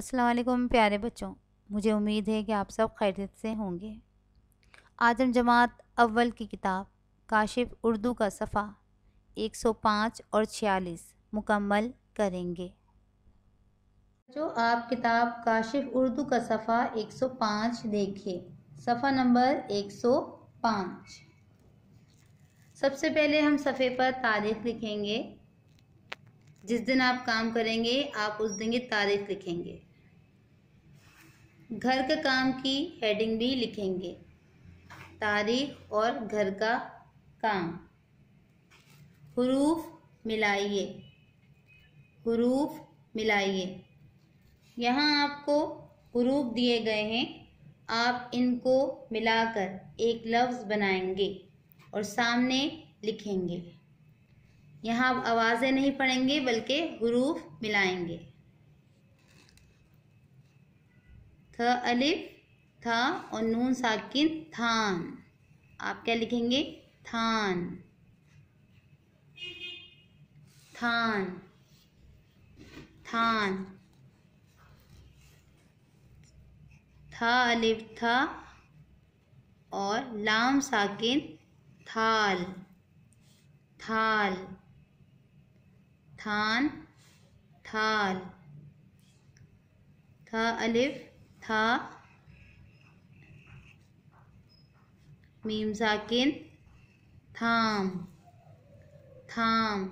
असलकुम प्यारे बच्चों मुझे उम्मीद है कि आप सब खैरियत से होंगे आज हम जमात अव्वल की किताब काशिफ उर्दू का सफ़ा 105 और 46 मुकम्मल करेंगे जो आप किताब काशिफ उर्दू का सफ़ा 105 देखिए सफ़ा नंबर 105 सबसे पहले हम सफ़े पर तारीख लिखेंगे जिस दिन आप काम करेंगे आप उस दिन की तारीख लिखेंगे घर के काम की हेडिंग भी लिखेंगे तारीख और घर का काम हरूफ मिलाइए हरूफ मिलाइए यहाँ आपको हरूफ दिए गए हैं आप इनको मिलाकर एक लफ्ज़ बनाएंगे और सामने लिखेंगे यहाँ आवाज़ें नहीं पढ़ेंगे बल्कि हरूफ मिलाएंगे थ अलिफ था और नून साकिन थान आप क्या लिखेंगे थान थान थान था अलिफ था और लाम साकिन थाल थाल थान थाल था अलिफ था मीम साकिन थाम थाम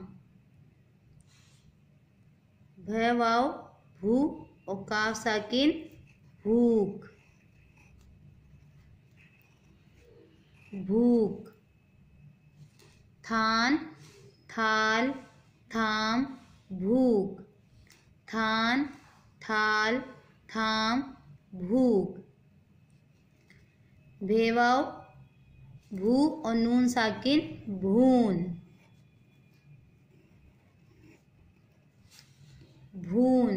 भयवाओ भू और काफ साकिन भूख भूख थान थाल थाम भूख थान थाल थाम भूख भेवाव भू और नून साकिन भून भून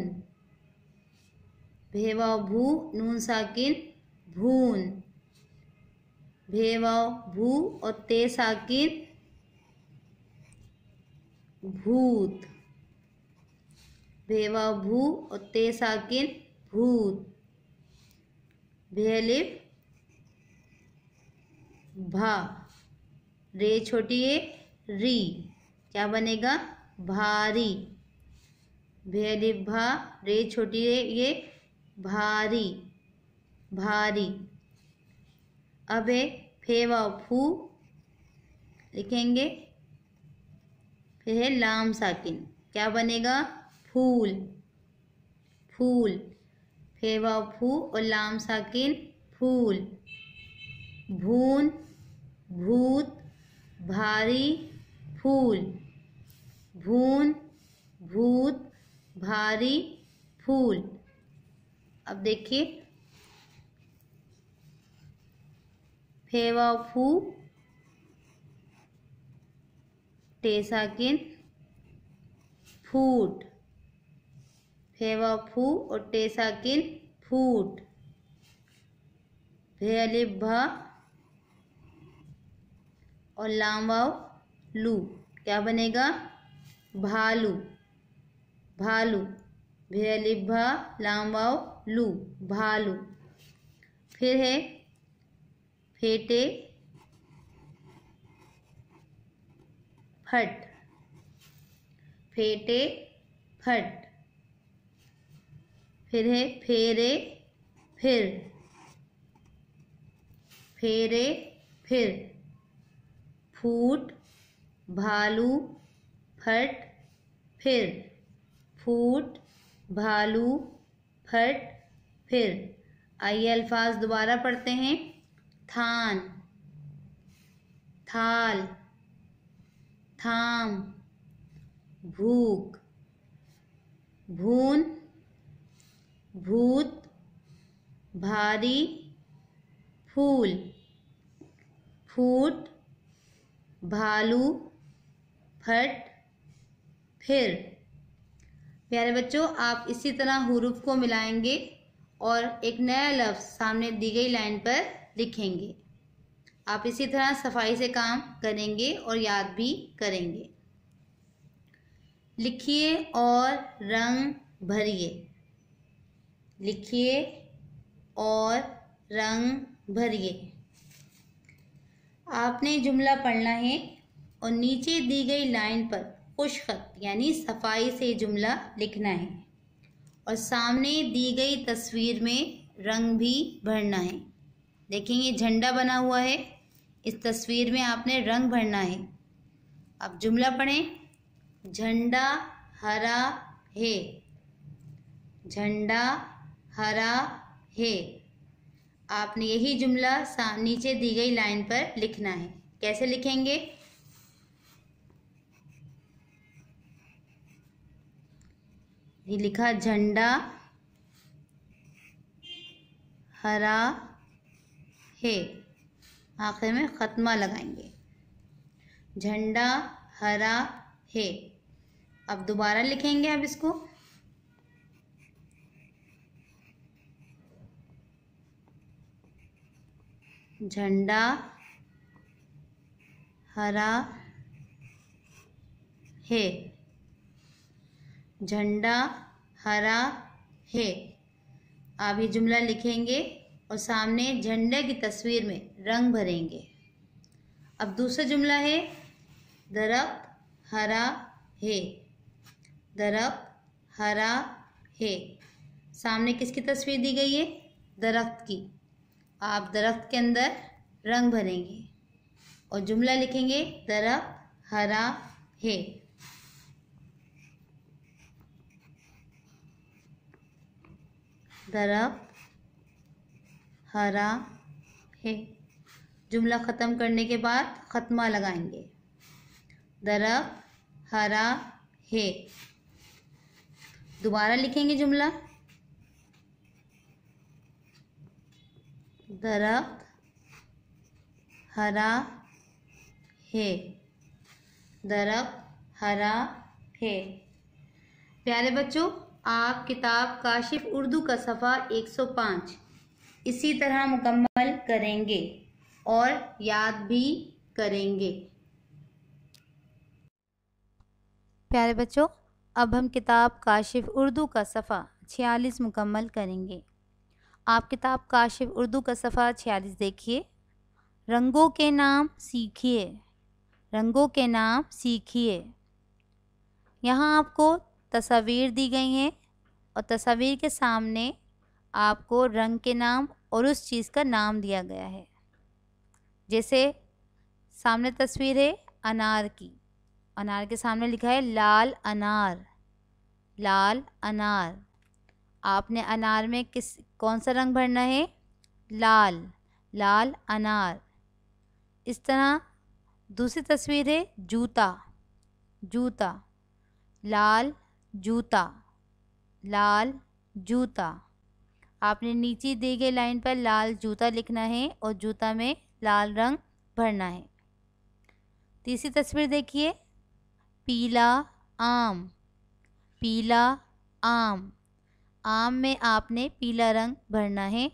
भेवाव भू नून साकिन भून भेवाव भू और ते साकिन भूत भेवा भू और ते साकिन भूत भेलिप भा रे छोटी ए री क्या बनेगा भारी भेलिप भा रे छोटी ए ये भारी भारी अब है फेवा फू लिखेंगे फिर है लाम साकिन क्या बनेगा फूल फूल फिर वाव फू और लाम साकिन फूल भून भूत भारी फूल भून भूत भारी फूल अब देखिए फेवा फू टेसाकिन फूट फेवा फू और टेसाकिन फूट अली भा और लामवाव लू क्या बनेगा भालू भालू भेलिभा लामवाव लू भालू फिर है फेटे फट फेटे फट फिर है फेरे फिर फेरे फिर फूट भालू फट फिर फूट भालू फट फिर आइए अल्फाज दोबारा पढ़ते हैं थान थाल थाम भूख भून भूत भारी फूल फूट भालू फट फिर प्यारे बच्चों आप इसी तरह हुरूफ को मिलाएंगे और एक नया लफ्ज़ सामने दी गई लाइन पर लिखेंगे आप इसी तरह सफाई से काम करेंगे और याद भी करेंगे लिखिए और रंग भरिए लिखिए और रंग भरिए आपने जुमला पढ़ना है और नीचे दी गई लाइन पर खुश खत यानी सफाई से जुमला लिखना है और सामने दी गई तस्वीर में रंग भी भरना है देखेंगे झंडा बना हुआ है इस तस्वीर में आपने रंग भरना है अब जुमला पढ़ें झंडा हरा है झंडा हरा है आपने यही जुमला नीचे दी गई लाइन पर लिखना है कैसे लिखेंगे ये लिखा झंडा हरा है आखिर में ख़त्मा लगाएंगे झंडा हरा है अब दोबारा लिखेंगे अब इसको झंडा हरा है झंडा हरा है आप ये जुमला लिखेंगे और सामने झंडे की तस्वीर में रंग भरेंगे अब दूसरा जुमला है दरख्त हरा है दरख्त हरा है सामने किसकी तस्वीर दी गई है दरख्त की आप दरख्त के अंदर रंग भरेंगे और जुमला लिखेंगे दरख्त हरा है दरख्त हरा है जुमला ख़त्म करने के बाद ख़त्मा लगाएंगे दरख्त हरा है दोबारा लिखेंगे जुमला दरख्त हरा है दरख्त हरा है प्यारे बच्चों आप किताब काशिफ उर्दू का सफ़ा 105 इसी तरह मुकम्मल करेंगे और याद भी करेंगे प्यारे बच्चों अब हम किताब काशिफ उर्दू का सफ़ा छियालीस मुकम्मल करेंगे आप किताब काशिफ उर्दू का सफ़ा छियालीस देखिए रंगों के नाम सीखिए रंगों के नाम सीखिए यहाँ आपको तस्वीर दी गई हैं और तस्वीर के सामने आपको रंग के नाम और उस चीज़ का नाम दिया गया है जैसे सामने तस्वीर है अनार की अनार के सामने लिखा है लाल अनार लाल अनार आपने अनार में किस कौन सा रंग भरना है लाल लाल अनार इस तरह दूसरी तस्वीर है जूता जूता लाल जूता लाल जूता आपने नीचे दी गई लाइन पर लाल जूता लिखना है और जूता में लाल रंग भरना है तीसरी तस्वीर देखिए पीला आम पीला आम आम में आपने पीला रंग भरना है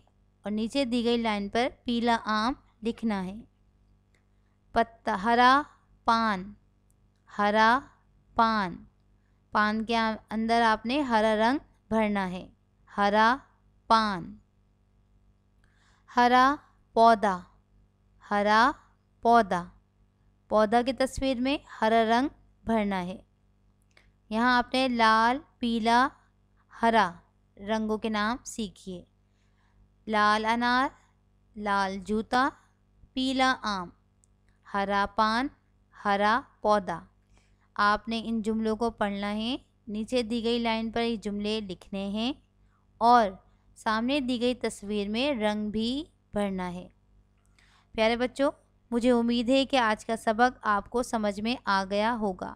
और नीचे दी गई लाइन पर पीला आम लिखना है पत्ता हरा पान हरा पान पान के अंदर आपने हरा रंग भरना है हरा पान हरा पौधा हरा पौधा पौधा की तस्वीर में हरा रंग भरना है यहाँ आपने लाल पीला हरा रंगों के नाम सीखिए लाल अनार लाल जूता पीला आम हरा पान हरा पौधा आपने इन जुमलों को पढ़ना है नीचे दी गई लाइन पर ये जुमले लिखने हैं और सामने दी गई तस्वीर में रंग भी भरना है प्यारे बच्चों मुझे उम्मीद है कि आज का सबक आपको समझ में आ गया होगा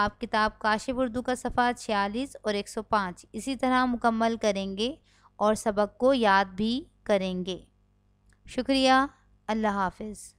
आप किताब काशिफ उर्दू का सफ़ा छियालीस और 105 इसी तरह मुकम्मल करेंगे और सबक को याद भी करेंगे शुक्रिया अल्लाह हाफिज़